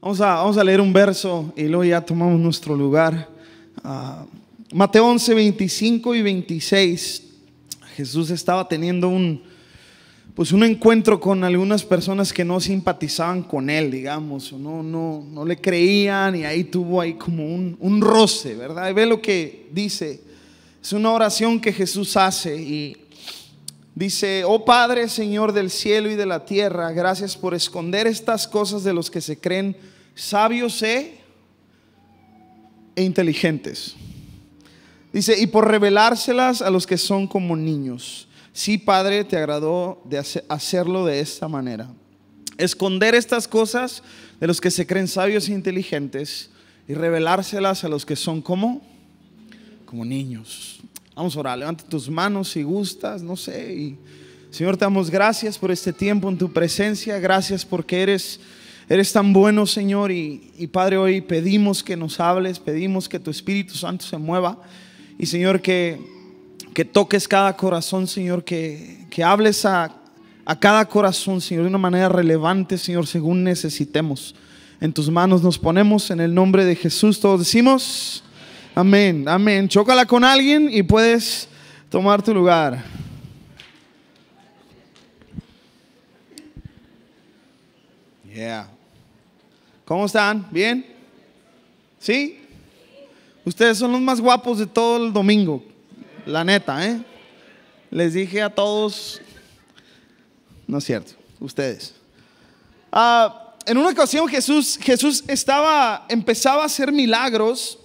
Vamos a, leer un verso y luego ya tomamos nuestro lugar. Ah, Mateo 11, 25 y 26. Jesús estaba teniendo un, pues un encuentro con algunas personas que no simpatizaban con él, digamos, o no, no, no le creían y ahí tuvo ahí como un, un roce, ¿verdad? Y ve lo que dice. Es una oración que Jesús hace y Dice, oh Padre, Señor del cielo y de la tierra, gracias por esconder estas cosas de los que se creen sabios ¿eh? e, inteligentes. Dice, y por revelárselas a los que son como niños. Sí, Padre, te agradó de hacerlo de esta manera. Esconder estas cosas de los que se creen sabios e inteligentes y revelárselas a los que son como, como niños. Vamos a orar, levanta tus manos si gustas, no sé. Y, Señor, te damos gracias por este tiempo en tu presencia, gracias porque eres, eres tan bueno, Señor. Y, Padre, hoy pedimos que nos hables, pedimos que tu Espíritu Santo se mueva. Y Señor, que, que toques cada corazón, Señor, que, que hables a, a cada corazón, Señor, de una manera relevante, Señor, según necesitemos. En tus manos nos ponemos, en el nombre de Jesús todos decimos. Amén, amén. Chócala con alguien y puedes tomar tu lugar. Yeah. ¿Cómo están? ¿Bien? ¿Sí? Ustedes son los más guapos de todo el domingo. La neta, ¿eh? Les dije a todos. No es cierto, ustedes. Ah, en una ocasión Jesús, Jesús estaba, empezaba a hacer milagros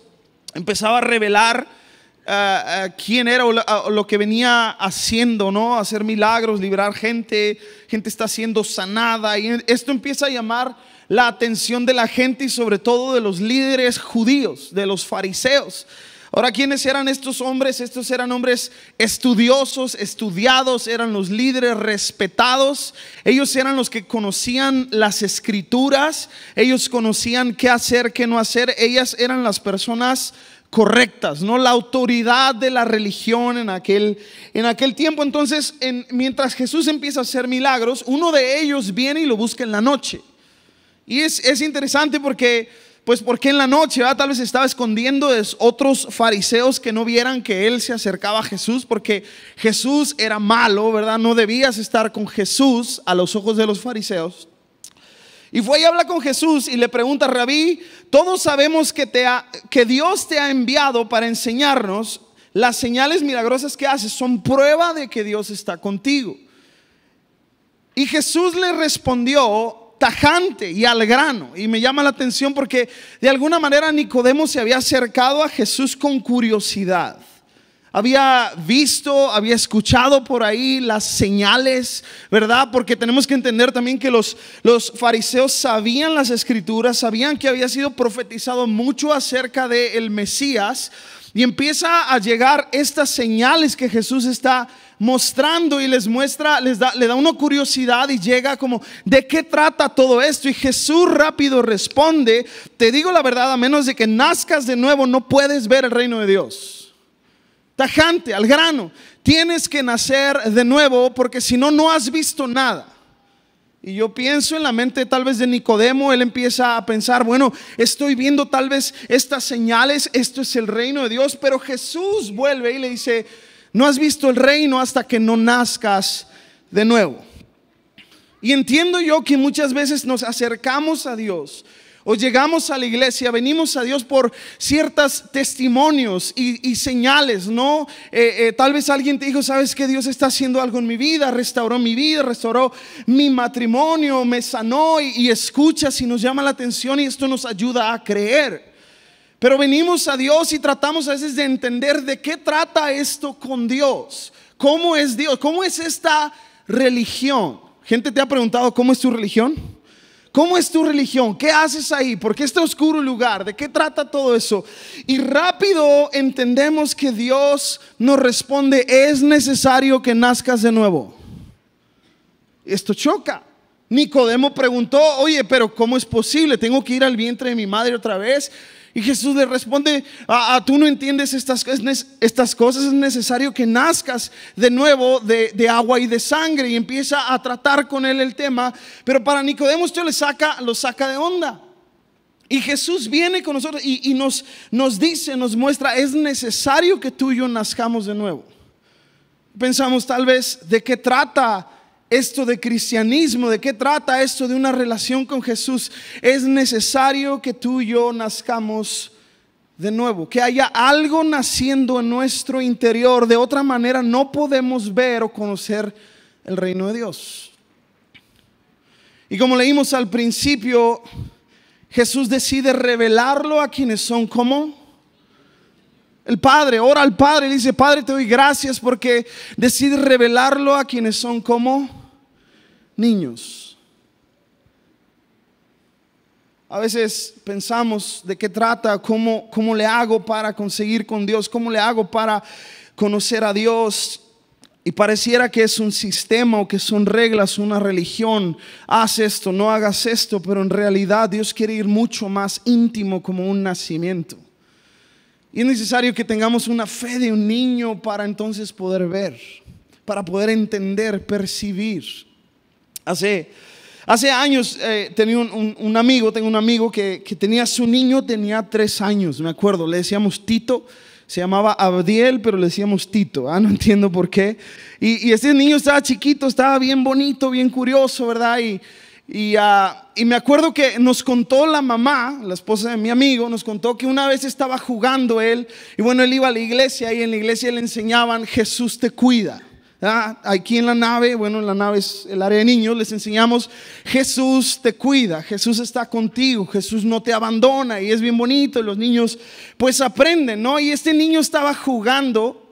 empezaba a revelar eh, eh, quién era o lo, que venía haciendo, ¿no? Hacer milagros, liberar gente, gente está siendo sanada y esto empieza a llamar la atención de la gente y sobre todo de los líderes judíos, de los fariseos. Ahora, ¿quiénes eran estos hombres? Estos eran hombres estudiosos, estudiados, eran los líderes respetados. Ellos eran los que conocían las escrituras, ellos conocían qué hacer, qué no hacer. Ellas eran las personas correctas, ¿no? La autoridad de la religión en aquel, en aquel tiempo. Entonces, en, mientras Jesús empieza a hacer milagros, uno de ellos viene y lo busca en la noche. Y es, interesante porque, pues, porque en la noche, tal vez estaba escondiendo de otros fariseos que no vieran que él se acercaba a Jesús, porque Jesús era malo, ¿verdad? No debías estar con Jesús a los ojos de los fariseos. Y fue y habla con Jesús y le pregunta, rabí, todos sabemos que, te que Dios te ha enviado para enseñarnos. Las señales milagrosas que haces son prueba de que Dios está contigo. Y Jesús le respondió tajante y al grano. Y me llama la atención porque de alguna manera Nicodemo se había acercado a Jesús con curiosidad había visto, había escuchado por ahí las señales, ¿verdad? Porque tenemos que entender también que los, los fariseos sabían las escrituras, sabían que había sido profetizado mucho acerca del el Mesías, y empieza a llegar estas señales que Jesús está mostrando y les muestra, les da, le da una curiosidad y llega como, ¿de qué trata todo esto? Y Jesús rápido responde, te digo la verdad, a menos de que nazcas de nuevo, no puedes ver el reino de Dios tajante, al grano. Tienes que nacer de nuevo porque si no, no has visto nada. Y yo pienso en la mente tal vez de Nicodemo, él empieza a pensar, bueno, estoy viendo tal vez estas señales, esto es el reino de Dios, pero Jesús vuelve y le dice, no has visto el reino hasta que no nazcas de nuevo. Y entiendo yo que muchas veces nos acercamos a Dios o llegamos a la iglesia, venimos a Dios por ciertos testimonios y, señales, ¿no? Eh, eh, tal vez alguien te dijo, sabes que Dios está haciendo algo en mi vida, restauró mi vida, restauró mi matrimonio, me sanó y, y si nos llama la atención y esto nos ayuda a creer. Pero venimos a Dios y tratamos a veces de entender de qué trata esto con Dios. ¿Cómo es Dios? ¿Cómo es esta religión? Gente te ha preguntado, ¿cómo es tu religión? ¿Cómo es tu religión? ¿Qué haces ahí? ¿Por qué este oscuro lugar? ¿De qué trata todo eso? Y rápido entendemos que Dios nos responde, es necesario que nazcas de nuevo. Esto choca. Nicodemo preguntó, oye, pero ¿cómo es posible? ¿Tengo que ir al vientre de mi madre otra vez? Y Jesús le responde, ah, ah, tú no entiendes estas, cosas, es necesario que nazcas de nuevo de, agua y de sangre. Y empieza a tratar con él el tema. Pero para Nicodemos, yo le saca, lo saca de onda. Y Jesús viene con nosotros y, nos, nos dice, nos muestra, es necesario que tú y yo nazcamos de nuevo. Pensamos tal vez de qué trata esto de cristianismo? ¿De qué trata esto de una relación con Jesús? Es necesario que tú y yo nazcamos de nuevo, que haya algo naciendo en nuestro interior. De otra manera no podemos ver o conocer el reino de Dios. Y como leímos al principio, Jesús decide revelarlo a quienes son como el Padre, ora al Padre, dice, Padre, te doy gracias porque decides revelarlo a quienes son como niños. A veces pensamos de qué trata, cómo, cómo le hago para conseguir con Dios, cómo le hago para conocer a Dios. Y pareciera que es un sistema o que son reglas, una religión. Haz esto, no hagas esto, pero en realidad Dios quiere ir mucho más íntimo como un nacimiento. Y es necesario que tengamos una fe de un niño para entonces poder ver, para poder entender, percibir. Hace, años eh, tenía un, amigo, tengo un amigo que, tenía su niño, tenía tres años, me acuerdo, le decíamos Tito, se llamaba Abdiel, pero le decíamos Tito, ah, no entiendo por qué. Y, y este niño estaba chiquito, estaba bien bonito, bien curioso, ¿verdad? Y, y, ah, me acuerdo que nos contó la mamá, la esposa de mi amigo, nos contó que una vez estaba jugando él, y bueno, él iba a la iglesia y en la iglesia le enseñaban, Jesús te cuida. Ah, aquí en la nave, bueno, en la nave es el área de niños, les enseñamos, Jesús te cuida, Jesús está contigo, Jesús no te abandona y es bien bonito y los niños pues aprenden, ¿no? Y este niño estaba jugando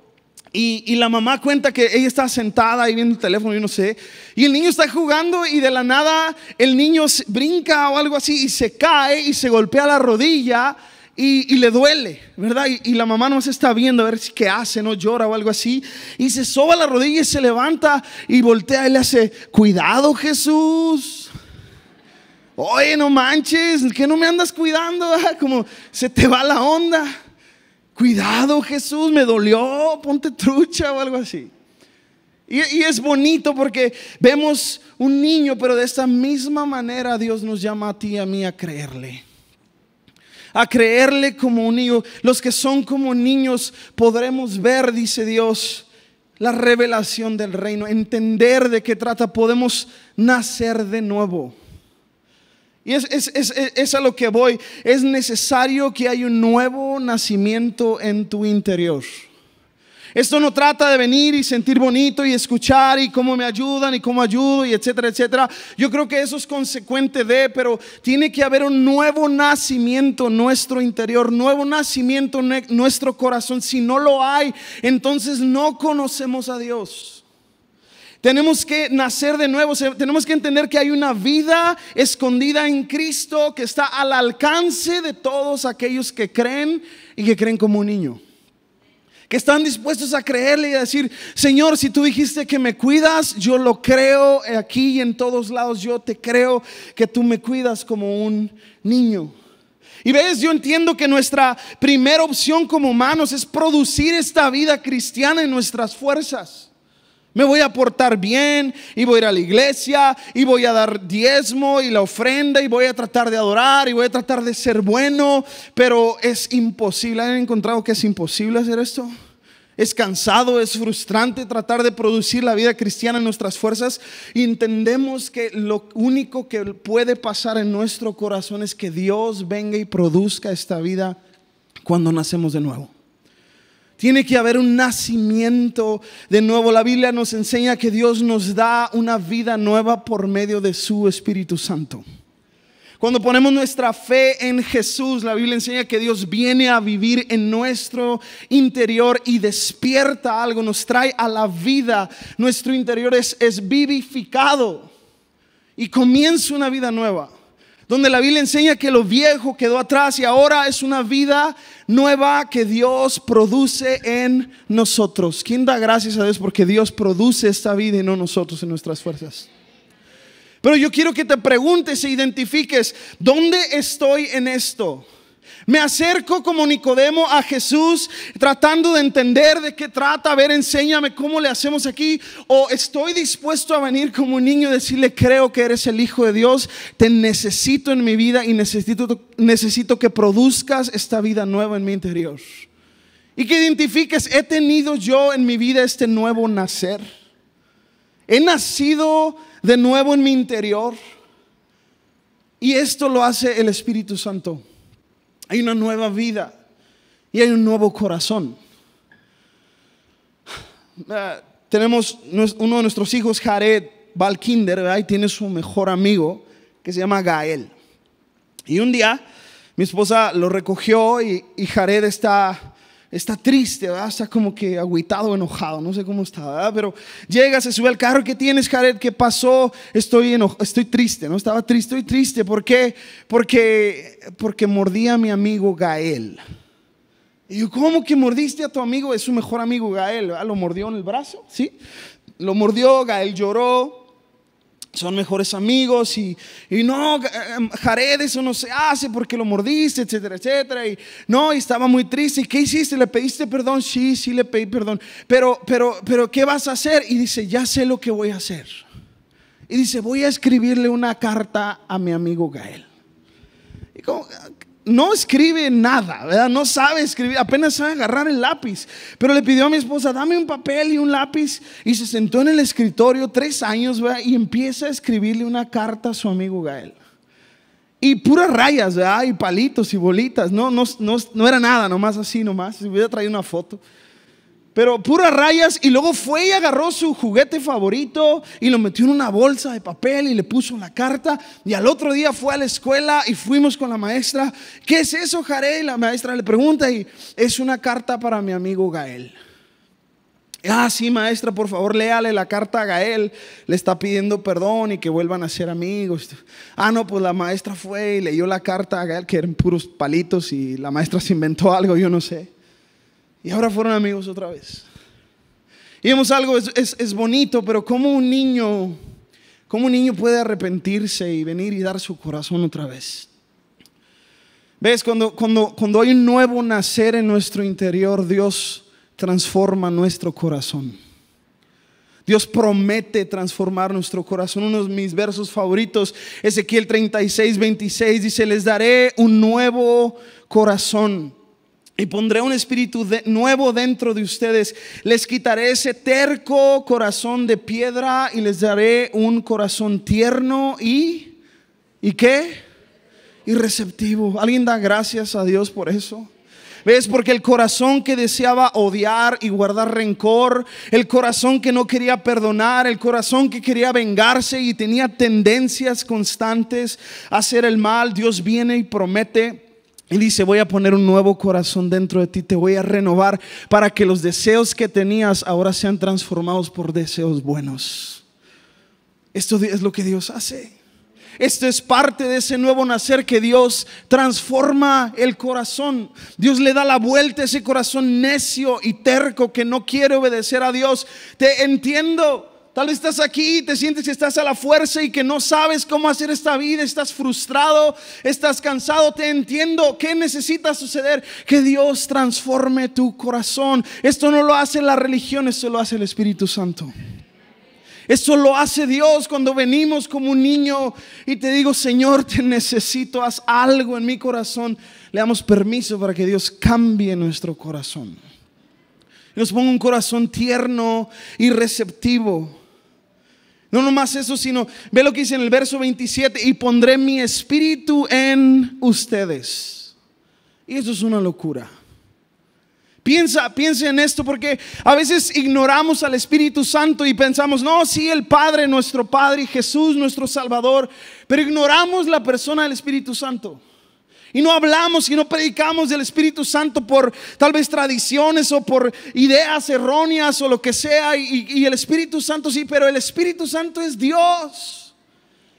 y, la mamá cuenta que ella está sentada ahí viendo el teléfono, y no sé. Y el niño está jugando y de la nada el niño brinca o algo así y se cae y se golpea la rodilla. Y, le duele, ¿verdad? Y, la mamá no se está viendo a ver qué hace, no llora o algo así. Y se soba la rodilla y se levanta y voltea y le hace, cuidado Jesús. Oye, no manches, que no me andas cuidando, ah, como se te va la onda. Cuidado Jesús, me dolió, ponte trucha o algo así. Y, y es bonito porque vemos un niño, pero de esta misma manera Dios nos llama a ti y a mí a creerle a creerle como un hijo, Los que son como niños podremos ver, dice Dios, la revelación del reino, entender de qué trata, podemos nacer de nuevo. Y es, es, a lo que voy. Es necesario que haya un nuevo nacimiento en tu interior. Esto no trata de venir y sentir bonito y escuchar y cómo me ayudan y cómo ayudo y etcétera, etcétera. Yo creo que eso es consecuente de, pero tiene que haber un nuevo nacimiento en nuestro interior, nuevo nacimiento en nuestro corazón. Si no lo hay, entonces no conocemos a Dios. Tenemos que nacer de nuevo, tenemos que entender que hay una vida escondida en Cristo que está al alcance de todos aquellos que creen y que creen como un niño que están dispuestos a creerle y a decir, Señor, si tú dijiste que me cuidas, yo lo creo aquí y en todos lados, yo te creo que tú me cuidas como un niño. Y ves, yo entiendo que nuestra primera opción como humanos es producir esta vida cristiana en nuestras fuerzas. Me voy a portar bien y voy a ir a la iglesia y voy a dar diezmo y la ofrenda y voy a tratar de adorar y voy a tratar de ser bueno, pero es imposible. ¿Han encontrado que es imposible hacer esto? Es cansado, es frustrante tratar de producir la vida cristiana en nuestras fuerzas entendemos que lo único que puede pasar en nuestro corazón es que Dios venga y produzca esta vida cuando nacemos de nuevo. Tiene que haber un nacimiento de nuevo. La Biblia nos enseña que Dios nos da una vida nueva por medio de su Espíritu Santo. Cuando ponemos nuestra fe en Jesús, la Biblia enseña que Dios viene a vivir en nuestro interior y despierta algo, nos trae a la vida. Nuestro interior es, vivificado y comienza una vida nueva donde la Biblia enseña que lo viejo quedó atrás y ahora es una vida nueva que Dios produce en nosotros. ¿Quién da gracias a Dios porque Dios produce esta vida y no nosotros en nuestras fuerzas? Pero yo quiero que te preguntes e identifiques, ¿dónde estoy en esto? Me acerco como Nicodemo a Jesús tratando de entender de qué trata. A ver, enséñame cómo le hacemos aquí. O estoy dispuesto a venir como un niño y decirle, creo que eres el Hijo de Dios. Te necesito en mi vida y necesito, necesito que produzcas esta vida nueva en mi interior. Y que identifiques, he tenido yo en mi vida este nuevo nacer. He nacido de nuevo en mi interior. Y esto lo hace el Espíritu Santo. Hay una nueva vida y hay un nuevo corazón. Ah, tenemos uno de nuestros hijos, Jared, Valkinder, ¿verdad? y tiene su mejor amigo que se llama Gael. Y un día mi esposa lo recogió y Jared está está triste, ¿verdad? está como que agüitado, enojado, no sé cómo está, pero llega, se sube al carro, ¿qué tienes, Jared? ¿Qué pasó? Estoy estoy triste, ¿no? Estaba triste, estoy triste, ¿por qué? Porque, porque mordí a mi amigo Gael. Y yo, ¿cómo que mordiste a tu amigo? Es su mejor amigo Gael, Lo mordió en el brazo, ¿sí? Lo mordió, Gael lloró, son mejores amigos y, no, em, Jared, eso no se hace porque lo mordiste, etcétera, etcétera. Y no, y estaba muy triste. ¿Y qué hiciste? ¿Le pediste perdón? Sí, sí, le pedí perdón. Pero, pero, pero, ¿qué vas a hacer? Y dice, ya sé lo que voy a hacer. Y dice, voy a escribirle una carta a mi amigo Gael. Y como, no escribe nada, ¿verdad? No sabe escribir, apenas sabe agarrar el lápiz. Pero le pidió a mi esposa, dame un papel y un lápiz. Y se sentó en el escritorio tres años, Y empieza a escribirle una carta a su amigo Gael. Y puras rayas, ¿verdad? Y palitos y bolitas. No, no, no, era nada, nomás así, nomás. voy hubiera traído una foto. Pero puras rayas y luego fue y agarró su juguete favorito y lo metió en una bolsa de papel y le puso la carta y al otro día fue a la escuela y fuimos con la maestra. ¿Qué es eso, Jare? Y la maestra le pregunta y es una carta para mi amigo Gael. Ah, sí, maestra, por favor, léale la carta a Gael. Le está pidiendo perdón y que vuelvan a ser amigos. Ah, no, pues la maestra fue y leyó la carta a Gael, que eran puros palitos y la maestra se inventó algo, yo no sé. Y ahora fueron amigos otra vez. Y vemos algo, es, bonito, pero ¿cómo un niño, cómo un niño puede arrepentirse y venir y dar su corazón otra vez? ¿Ves? Cuando, cuando hay un nuevo nacer en nuestro interior, Dios transforma nuestro corazón. Dios promete transformar nuestro corazón. Uno de mis versos favoritos, Ezequiel 36, 26, dice, les daré un nuevo corazón y pondré un espíritu nuevo dentro de ustedes. Les quitaré ese terco corazón de piedra y les daré un corazón tierno y... ¿Y qué? Y receptivo. ¿Alguien da gracias a Dios por eso? ¿Ves? Porque el corazón que deseaba odiar y guardar rencor, el corazón que no quería perdonar, el corazón que quería vengarse y tenía tendencias constantes a hacer el mal, Dios viene y promete y dice, voy a poner un nuevo corazón dentro de ti, te voy a renovar para que los deseos que tenías ahora sean transformados por deseos buenos. Esto es lo que Dios hace. Esto es parte de ese nuevo nacer que Dios transforma el corazón. Dios le da la vuelta a ese corazón necio y terco que no quiere obedecer a Dios. Te entiendo, Tal vez estás aquí y te sientes que estás a la fuerza y que no sabes cómo hacer esta vida, estás frustrado, estás cansado, te entiendo. ¿Qué necesita suceder? Que Dios transforme tu corazón. Esto no lo hace la religión, esto lo hace el Espíritu Santo. Eso lo hace Dios cuando venimos como un niño y te digo, Señor, te necesito, haz algo en mi corazón. Le damos permiso para que Dios cambie nuestro corazón. Nos ponga un corazón tierno y receptivo. No nomás eso, sino ve lo que dice en el verso 27, y pondré mi espíritu en ustedes. Y eso es una locura. Piensa, piensa en esto porque a veces ignoramos al Espíritu Santo y pensamos, no, sí, el Padre, nuestro Padre, Jesús, nuestro Salvador, pero ignoramos la persona del Espíritu Santo. Y no hablamos y no predicamos del Espíritu Santo por tal vez tradiciones o por ideas erróneas o lo que sea. Y, el Espíritu Santo sí, pero el Espíritu Santo es Dios.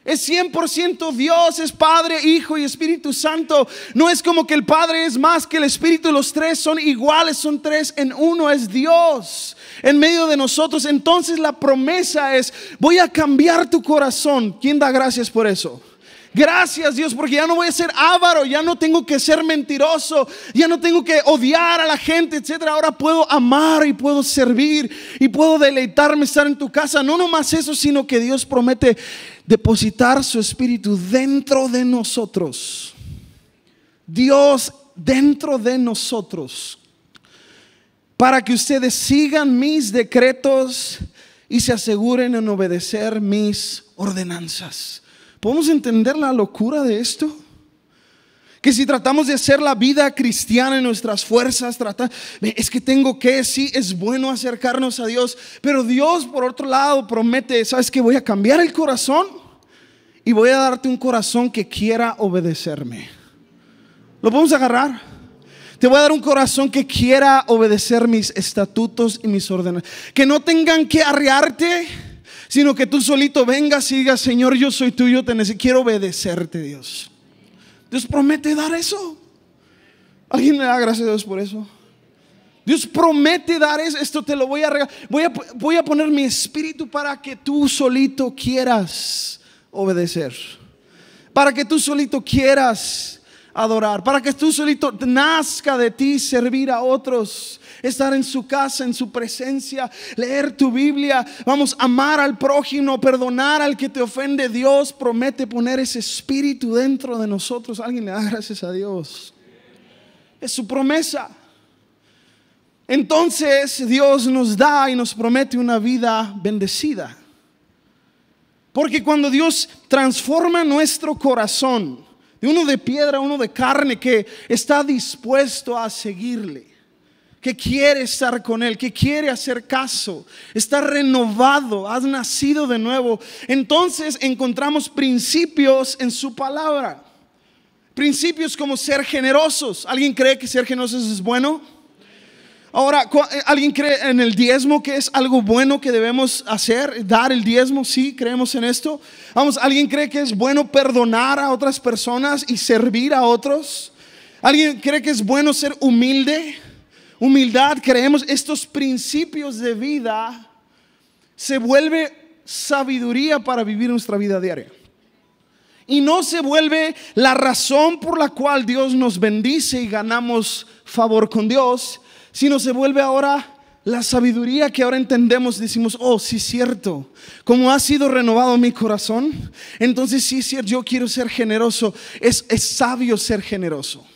Es 100% Dios, es Padre, Hijo y Espíritu Santo. No es como que el Padre es más que el Espíritu. Los tres son iguales, son tres en uno. Es Dios en medio de nosotros. Entonces la promesa es, voy a cambiar tu corazón. ¿Quién da gracias por eso? Gracias Dios porque ya no voy a ser avaro, ya no tengo que ser mentiroso, ya no tengo que odiar a la gente, etcétera. Ahora puedo amar y puedo servir y puedo deleitarme estar en tu casa. No nomás eso, sino que Dios promete depositar su espíritu dentro de nosotros. Dios dentro de nosotros para que ustedes sigan mis decretos y se aseguren en obedecer mis ordenanzas. ¿Podemos entender la locura de esto? Que si tratamos de hacer la vida cristiana en nuestras fuerzas, tratar, es que tengo que, sí, es bueno acercarnos a Dios, pero Dios por otro lado promete, ¿sabes que Voy a cambiar el corazón y voy a darte un corazón que quiera obedecerme. ¿Lo podemos agarrar? Te voy a dar un corazón que quiera obedecer mis estatutos y mis órdenes, Que no tengan que arrearte sino que tú solito vengas y digas, Señor, yo soy tuyo, quiero obedecerte, Dios. Dios promete dar eso. ¿Alguien le da gracias a Dios por eso? Dios promete dar eso, esto te lo voy a regalar. Voy a, voy a poner mi espíritu para que tú solito quieras obedecer. Para que tú solito quieras adorar. Para que tú solito nazca de ti servir a otros estar en su casa, en su presencia, leer tu Biblia. Vamos, a amar al prójimo, perdonar al que te ofende. Dios promete poner ese espíritu dentro de nosotros. Alguien le da gracias a Dios. Es su promesa. Entonces Dios nos da y nos promete una vida bendecida. Porque cuando Dios transforma nuestro corazón de uno de piedra a uno de carne que está dispuesto a seguirle, que quiere estar con Él, que quiere hacer caso, está renovado, has nacido de nuevo. Entonces encontramos principios en su palabra. Principios como ser generosos. ¿Alguien cree que ser generosos es bueno? Ahora, eh, ¿alguien cree en el diezmo que es algo bueno que debemos hacer? Dar el diezmo, sí, creemos en esto. Vamos, ¿alguien cree que es bueno perdonar a otras personas y servir a otros? ¿Alguien cree que es bueno ser humilde? humildad creemos estos principios de vida, se vuelve sabiduría para vivir nuestra vida diaria. Y no se vuelve la razón por la cual Dios nos bendice y ganamos favor con Dios, sino se vuelve ahora la sabiduría que ahora entendemos, decimos, oh, sí es cierto, como ha sido renovado mi corazón, entonces sí es cierto, yo quiero ser generoso, es sabio ser generoso.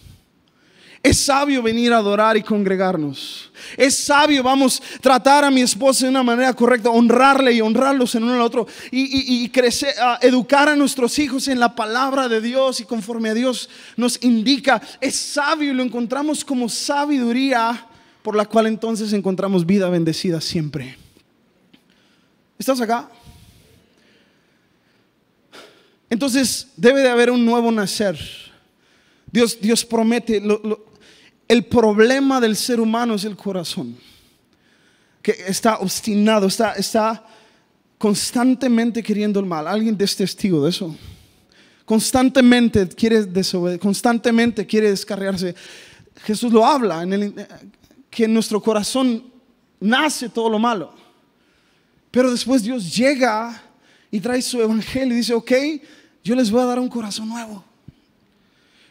Es sabio venir a adorar y congregarnos. Es sabio, vamos, tratar a mi esposa de una manera correcta, honrarle y honrarlos en uno al otro y, crecer, educar a nuestros hijos en la palabra de Dios y conforme a Dios nos indica. Es sabio y lo encontramos como sabiduría por la cual entonces encontramos vida bendecida siempre. ¿Estás acá? Entonces debe de haber un nuevo nacer. Dios, Dios promete, lo, el problema del ser humano es el corazón, que está obstinado, está, constantemente queriendo el mal. ¿Alguien es testigo de eso? Constantemente quiere desobedecer, constantemente quiere descarriarse. Jesús lo habla, en eh, que en nuestro corazón nace todo lo malo. Pero después Dios llega y trae su evangelio y dice, ok, yo les voy a dar un corazón nuevo.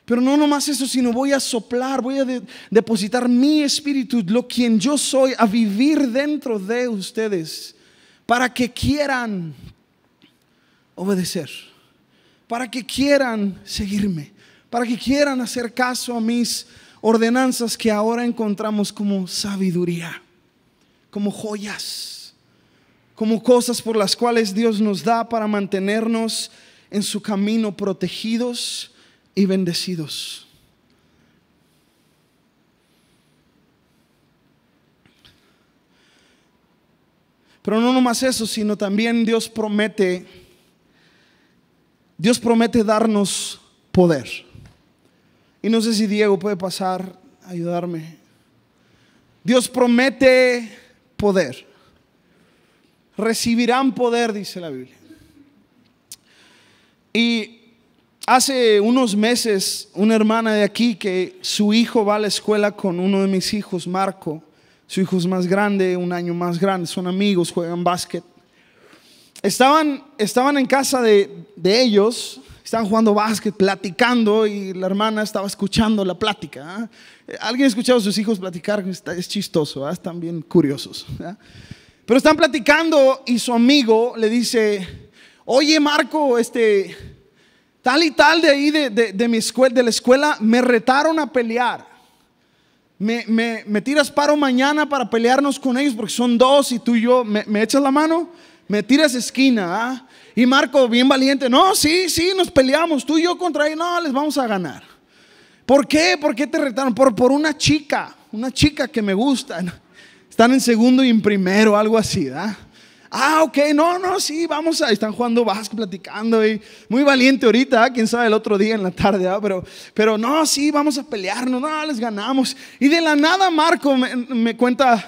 Pero no nomás eso, sino voy a soplar, voy a depositar mi espíritu, lo quien yo soy, a vivir dentro de ustedes, para que quieran obedecer, para que quieran seguirme, para que quieran hacer caso a mis ordenanzas que ahora encontramos como sabiduría, como joyas, como cosas por las cuales Dios nos da para mantenernos en su camino protegidos y bendecidos. Pero no nomás eso, sino también Dios promete, Dios promete darnos poder. Y no sé si Diego puede pasar a ayudarme. Dios promete poder. Recibirán poder, dice la Biblia. Y Hace unos meses, una hermana de aquí que su hijo va a la escuela con uno de mis hijos, Marco. Su hijo es más grande, un año más grande, son amigos, juegan básquet. Estaban, estaban en casa de, de ellos, estaban jugando básquet, platicando y la hermana estaba escuchando la plática. ¿ah? Eh, ¿Alguien ha escuchado a sus hijos platicar? es chistoso, ¿ah? están bien curiosos. ¿ah? Pero están platicando y su amigo le dice, oye Marco, este Tal y tal de ahí de, mi escuela, de la escuela me retaron a pelear. Me, tiras paro mañana para pelearnos con ellos porque son dos y tú y yo, ¿me, echas la mano? Me tiras esquina, ¿ah? Y Marco, bien valiente, no, sí, sí, nos peleamos, tú y yo contra ellos, no, les vamos a ganar. ¿Por qué? ¿Por qué te retaron? Por, por una chica, una chica que me gusta. Están en segundo y en primero, algo así, ¿ah? Ah, ok, no, no, sí, vamos a. Están jugando básquet, platicando. Y muy valiente ahorita, ah, quién sabe el otro día en la tarde, ah, pero, pero no, sí, vamos a pelearnos, no, les ganamos. Y de la nada, Marco me, cuenta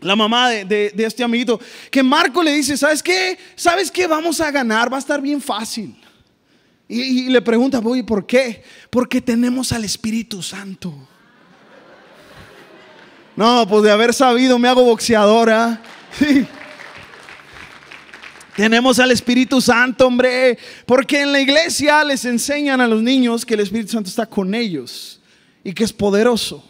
la mamá de, este amiguito, que Marco le dice, ¿sabes qué? ¿Sabes qué? Vamos a ganar, va a estar bien fácil. Y, le pregunta, voy, ¿por qué? Porque tenemos al Espíritu Santo. No, pues de haber sabido me hago boxeadora. Ah. Sí. Tenemos al Espíritu Santo, hombre. Porque en la iglesia les enseñan a los niños que el Espíritu Santo está con ellos y que es poderoso.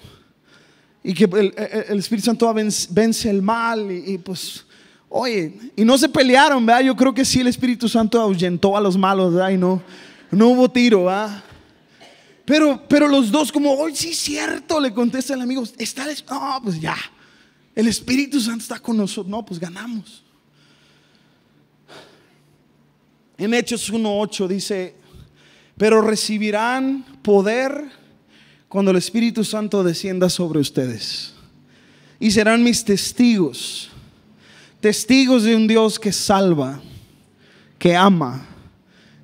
Y que el, Espíritu Santo vence el mal y, pues, oye, y no se pelearon, ¿verdad? Yo creo que sí el Espíritu Santo ahuyentó a los malos, ¿verdad? no, no hubo tiro, ¿verdad? Pero, pero los dos como, hoy sí es cierto, le contestan el amigo, está el, no, pues ya, el Espíritu Santo está con nosotros, no, pues ganamos. En Hechos 1.8 dice, pero recibirán poder cuando el Espíritu Santo descienda sobre ustedes. Y serán mis testigos, testigos de un Dios que salva, que ama,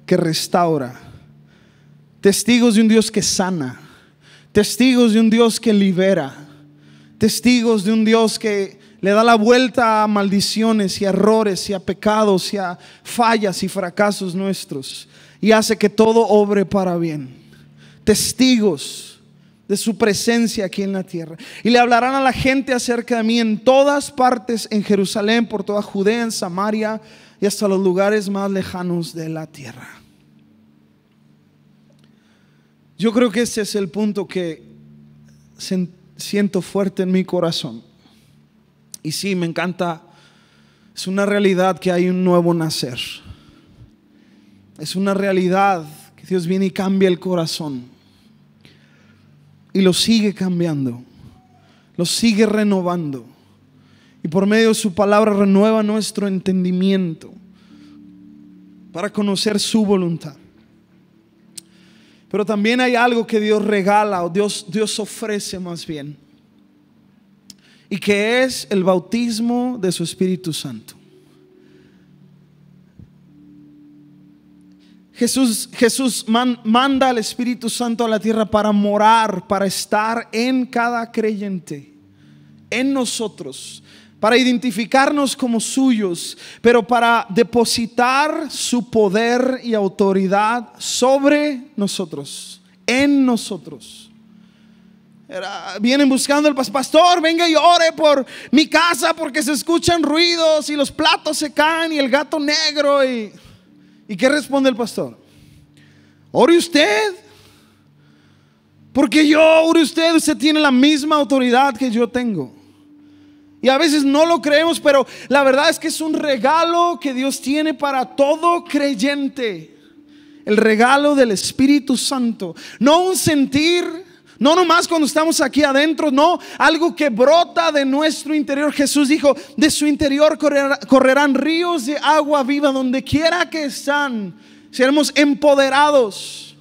que restaura, testigos de un Dios que sana, testigos de un Dios que libera, testigos de un Dios que le da la vuelta a maldiciones y errores y a pecados y a fallas y fracasos nuestros y hace que todo obre para bien. Testigos de su presencia aquí en la tierra. Y le hablarán a la gente acerca de mí en todas partes, en Jerusalén, por toda Judea, en Samaria y hasta los lugares más lejanos de la tierra. Yo creo que ese es el punto que siento fuerte en mi corazón. Y sí, me encanta. Es una realidad que hay un nuevo nacer. Es una realidad que Dios viene y cambia el corazón. Y lo sigue cambiando. Lo sigue renovando. Y por medio de su palabra renueva nuestro entendimiento para conocer su voluntad. Pero también hay algo que Dios regala o Dios, Dios ofrece más bien y que es el bautismo de su Espíritu Santo. Jesús, Jesús manda al Espíritu Santo a la tierra para morar, para estar en cada creyente, en nosotros, para identificarnos como suyos, pero para depositar su poder y autoridad sobre nosotros, en nosotros vienen buscando al pastor, venga y ore por mi casa porque se escuchan ruidos y los platos se caen y el gato negro. ¿Y, ¿y qué responde el pastor? Ore usted. Porque yo ore usted, usted tiene la misma autoridad que yo tengo. Y a veces no lo creemos, pero la verdad es que es un regalo que Dios tiene para todo creyente. El regalo del Espíritu Santo. No un sentir no nomás cuando estamos aquí adentro, no, algo que brota de nuestro interior. Jesús dijo, de su interior correrán ríos de agua viva donde quiera que están. Seremos empoderados.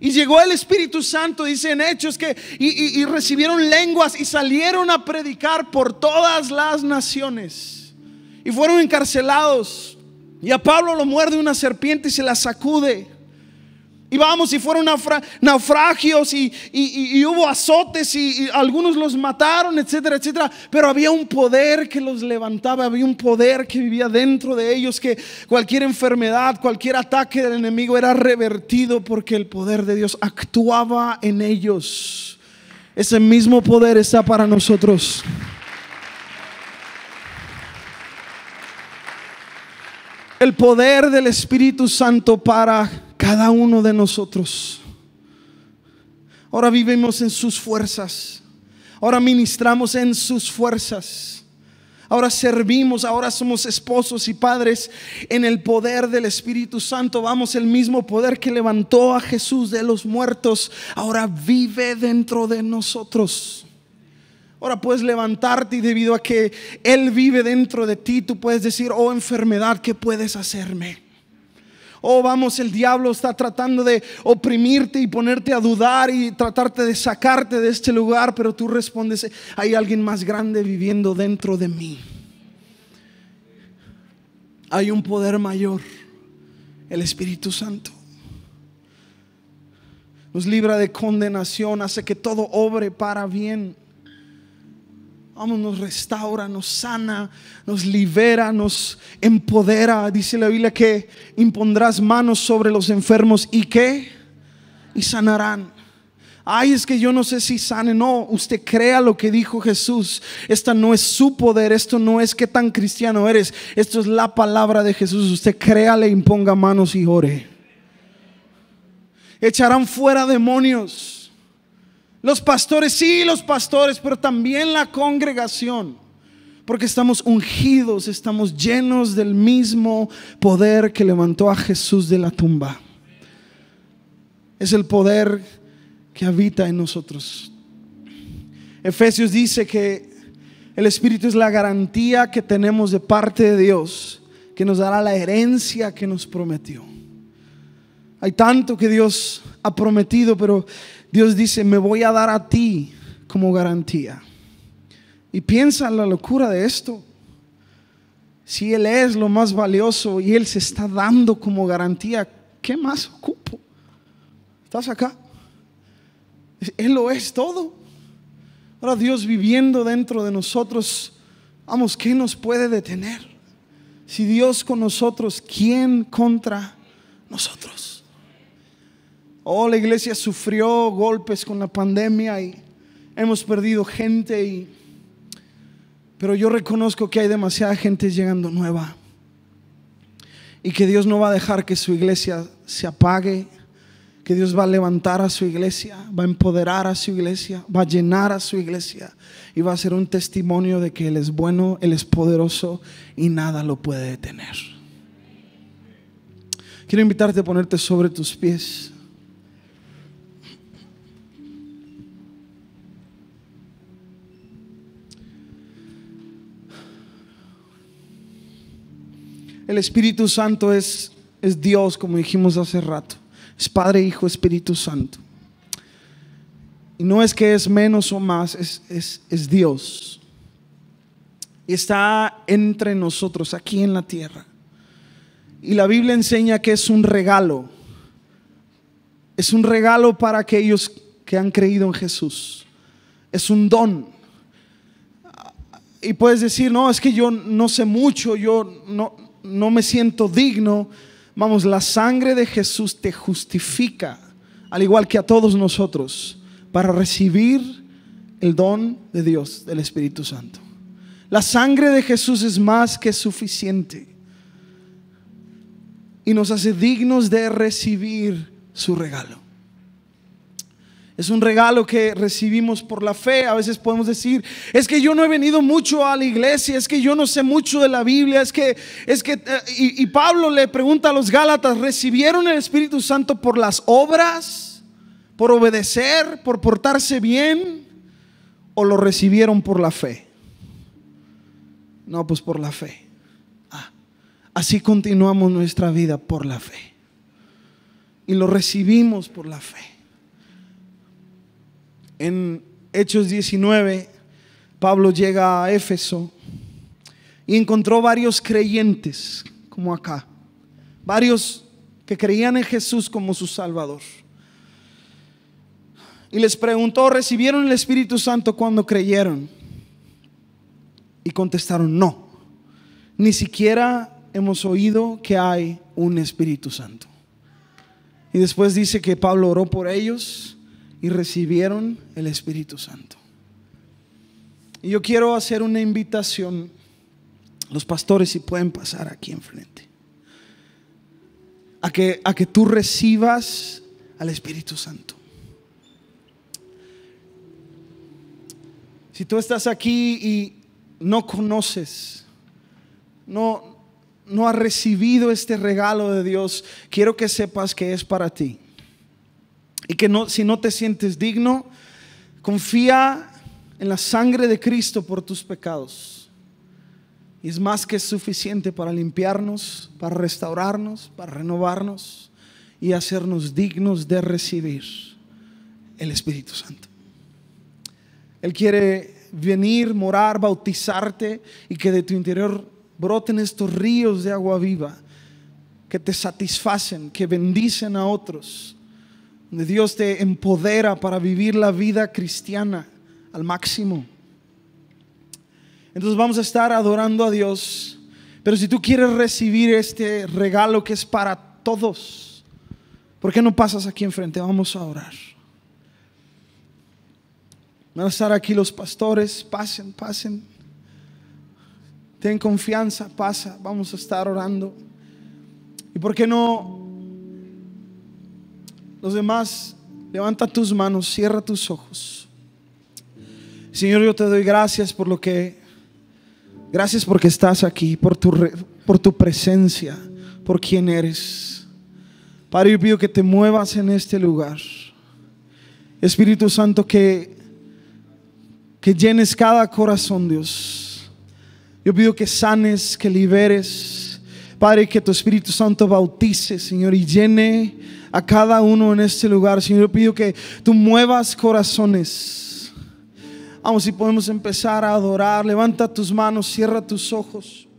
Y llegó el Espíritu Santo, dicen Hechos, que, y, y recibieron lenguas y salieron a predicar por todas las naciones. Y fueron encarcelados. Y a Pablo lo muerde una serpiente y se la sacude. Y vamos, y fueron naufragios y, hubo azotes y, y, algunos los mataron, etcétera, etcétera. Pero había un poder que los levantaba, había un poder que vivía dentro de ellos, que cualquier enfermedad, cualquier ataque del enemigo era revertido porque el poder de Dios actuaba en ellos. Ese mismo poder está para nosotros. El poder del Espíritu Santo para cada uno de nosotros. Ahora vivimos en sus fuerzas. Ahora ministramos en sus fuerzas. Ahora servimos, ahora somos esposos y padres en el poder del Espíritu Santo. Vamos, el mismo poder que levantó a Jesús de los muertos, ahora vive dentro de nosotros. Ahora puedes levantarte y debido a que Él vive dentro de ti, tú puedes decir, oh enfermedad, ¿qué puedes hacerme? Oh, vamos, el diablo está tratando de oprimirte y ponerte a dudar y tratarte de sacarte de este lugar, pero tú respondes, hay alguien más grande viviendo dentro de mí. Hay un poder mayor, el Espíritu Santo nos libra de condenación, hace que todo obre para bien. Vamos, nos restaura, nos sana, nos libera, nos empodera. Dice la Biblia que impondrás manos sobre los enfermos y qué? y sanarán. Ay, es que yo no sé si sane. No, usted crea lo que dijo Jesús. Esta no es su poder. Esto no es que tan cristiano eres. Esto es la palabra de Jesús. Usted crea, le imponga manos y ore. Echarán fuera demonios los pastores, sí, los pastores, pero también la congregación. Porque estamos ungidos, estamos llenos del mismo poder que levantó a Jesús de la tumba. Es el poder que habita en nosotros. Efesios dice que el Espíritu es la garantía que tenemos de parte de Dios, que nos dará la herencia que nos prometió. Hay tanto que Dios ha prometido, pero Dios dice, me voy a dar a ti como garantía. Y piensa en la locura de esto. Si Él es lo más valioso y Él se está dando como garantía, ¿qué más ocupo? ¿Estás acá? Él lo es todo. Ahora Dios viviendo dentro de nosotros, vamos, ¿qué nos puede detener? Si Dios con nosotros, ¿quién contra nosotros? Oh, la iglesia sufrió golpes con la pandemia y hemos perdido gente pero yo reconozco que hay demasiada gente llegando nueva y que Dios no va a dejar que su iglesia se apague, que Dios va a levantar a su iglesia, va a empoderar a su iglesia, va a llenar a su iglesia y va a ser un testimonio de que Él es bueno, Él es poderoso y nada lo puede detener. Quiero invitarte a ponerte sobre tus pies. El Espíritu Santo es, es Dios, como dijimos hace rato. Es Padre, Hijo, Espíritu Santo. Y no es que es menos o más, es, es Dios. Y está entre nosotros, aquí en la tierra. Y la Biblia enseña que es un regalo. Es un regalo para aquellos que han creído en Jesús. Es un don. Y puedes decir, no, es que yo no sé mucho, yo no, no me siento digno. Vamos, la sangre de Jesús te justifica, al igual que a todos nosotros, para recibir el don de Dios, del Espíritu Santo. La sangre de Jesús es más que suficiente y nos hace dignos de recibir su regalo. Es un regalo que recibimos por la fe. A veces podemos decir, es que yo no he venido mucho a la iglesia, es que yo no sé mucho de la Biblia, es que, es que, eh, y, Pablo le pregunta a los Gálatas, ¿recibieron el Espíritu Santo por las obras, por obedecer, por portarse bien, o lo recibieron por la fe? No, pues por la fe. Ah, así continuamos nuestra vida por la fe. Y lo recibimos por la fe. En Hechos 19, Pablo llega a Éfeso y encontró varios creyentes, como acá, varios que creían en Jesús como su Salvador. Y les preguntó, ¿recibieron el Espíritu Santo cuando creyeron? Y contestaron, no, ni siquiera hemos oído que hay un Espíritu Santo. Y después dice que Pablo oró por ellos y recibieron el Espíritu Santo. Y yo quiero hacer una invitación. Los pastores, si pueden pasar aquí enfrente. A que, a que tú recibas al Espíritu Santo. Si tú estás aquí y no conoces, no, no has recibido este regalo de Dios, quiero que sepas que es para ti y que no, si no te sientes digno, confía en la sangre de Cristo por tus pecados. Y es más que suficiente para limpiarnos, para restaurarnos, para renovarnos y hacernos dignos de recibir el Espíritu Santo. Él quiere venir, morar, bautizarte y que de tu interior broten estos ríos de agua viva que te satisfacen, que bendicen a otros Dios te empodera para vivir la vida cristiana al máximo. Entonces vamos a estar adorando a Dios, pero si tú quieres recibir este regalo que es para todos, ¿por qué no pasas aquí enfrente? Vamos a orar. Van a estar aquí los pastores, pasen, pasen. Ten confianza, pasa, vamos a estar orando. ¿Y por qué no los demás, levanta tus manos, cierra tus ojos. Señor, yo te doy gracias por lo que, gracias porque estás aquí, por tu, por tu presencia, por quien eres. Padre, yo pido que te muevas en este lugar. Espíritu Santo, que, que llenes cada corazón, Dios. Yo pido que sanes, que liberes. Padre, que tu Espíritu Santo bautice, Señor, y llene a cada uno en este lugar. Señor, pido que tú muevas corazones. Vamos, si podemos empezar a adorar, levanta tus manos, cierra tus ojos.